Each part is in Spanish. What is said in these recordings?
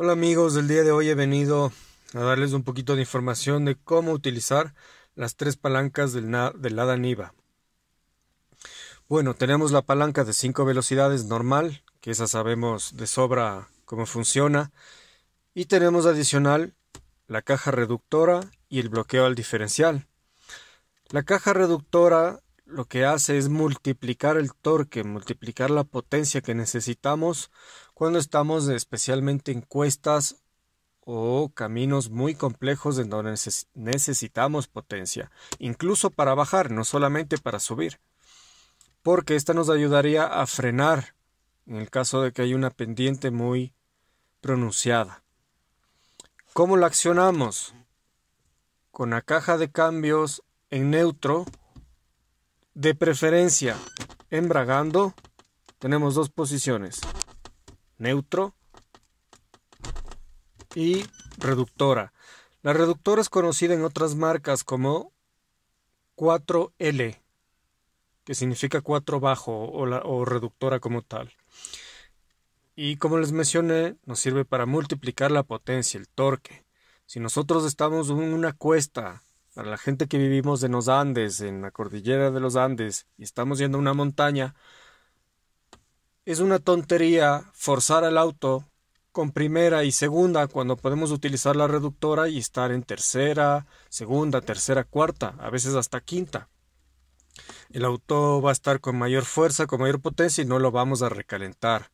Hola amigos, el día de hoy he venido a darles un poquito de información de cómo utilizar las tres palancas del, del Niva. Bueno, tenemos la palanca de cinco velocidades normal, que esa sabemos de sobra cómo funciona, y tenemos adicional la caja reductora y el bloqueo al diferencial. La caja reductora lo que hace es multiplicar el torque, multiplicar la potencia que necesitamos cuando estamos especialmente en cuestas o caminos muy complejos en donde necesitamos potencia, incluso para bajar, no solamente para subir, porque esta nos ayudaría a frenar en el caso de que hay una pendiente muy pronunciada. ¿Cómo la accionamos? Con la caja de cambios en neutro, de preferencia embragando, tenemos dos posiciones neutro y reductora. La reductora es conocida en otras marcas como 4L, que significa 4 bajo o, reductora como tal. Y como les mencioné, nos sirve para multiplicar la potencia, el torque. Si nosotros estamos en una cuesta, para la gente que vivimos en los Andes, en la cordillera de los Andes, y estamos yendo a una montaña, es una tontería forzar al auto con primera y segunda cuando podemos utilizar la reductora y estar en tercera, segunda, tercera, cuarta, a veces hasta quinta. El auto va a estar con mayor fuerza, con mayor potencia y no lo vamos a recalentar.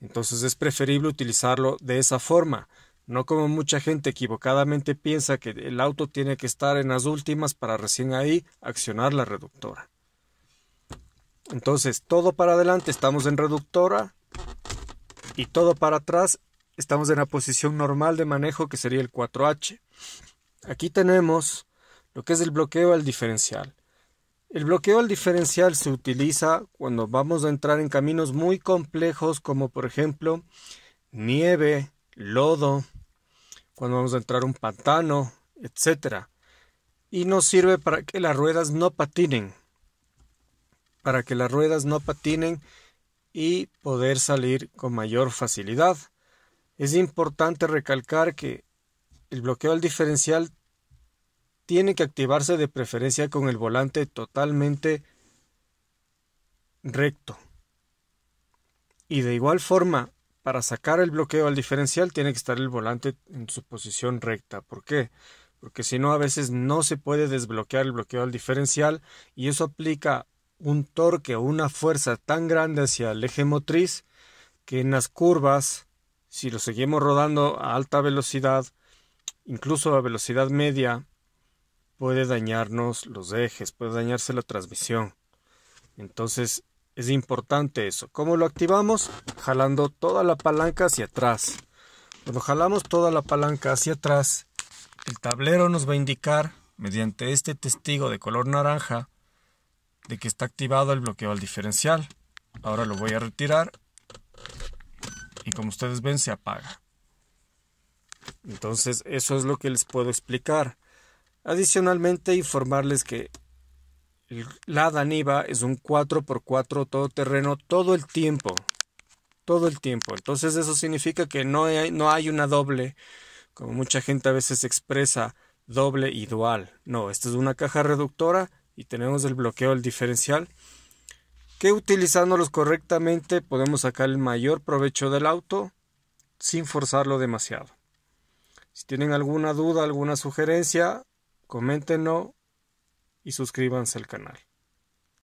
Entonces es preferible utilizarlo de esa forma, no como mucha gente equivocadamente piensa que el auto tiene que estar en las últimas para recién ahí accionar la reductora. Entonces, todo para adelante estamos en reductora y todo para atrás estamos en la posición normal de manejo que sería el 4H. Aquí tenemos lo que es el bloqueo al diferencial. El bloqueo al diferencial se utiliza cuando vamos a entrar en caminos muy complejos como por ejemplo nieve, lodo, cuando vamos a entrar un pantano, etc. Y nos sirve para que las ruedas no patinen para que las ruedas no patinen y poder salir con mayor facilidad. Es importante recalcar que el bloqueo al diferencial tiene que activarse de preferencia con el volante totalmente recto. Y de igual forma, para sacar el bloqueo al diferencial tiene que estar el volante en su posición recta. ¿Por qué? Porque si no, a veces no se puede desbloquear el bloqueo al diferencial y eso aplica un torque o una fuerza tan grande hacia el eje motriz que en las curvas, si lo seguimos rodando a alta velocidad, incluso a velocidad media, puede dañarnos los ejes, puede dañarse la transmisión. Entonces es importante eso. ¿Cómo lo activamos? Jalando toda la palanca hacia atrás. Cuando jalamos toda la palanca hacia atrás, el tablero nos va a indicar, mediante este testigo de color naranja, de que está activado el bloqueo al diferencial. Ahora lo voy a retirar y como ustedes ven se apaga. Entonces eso es lo que les puedo explicar. Adicionalmente informarles que la Daniva es un 4x4 todoterreno todo el tiempo. Todo el tiempo. Entonces eso significa que no hay, no hay una doble, como mucha gente a veces expresa, doble y dual. No, esta es una caja reductora y tenemos el bloqueo del diferencial que utilizándolos correctamente podemos sacar el mayor provecho del auto sin forzarlo demasiado. Si tienen alguna duda, alguna sugerencia, coméntenlo y suscríbanse al canal.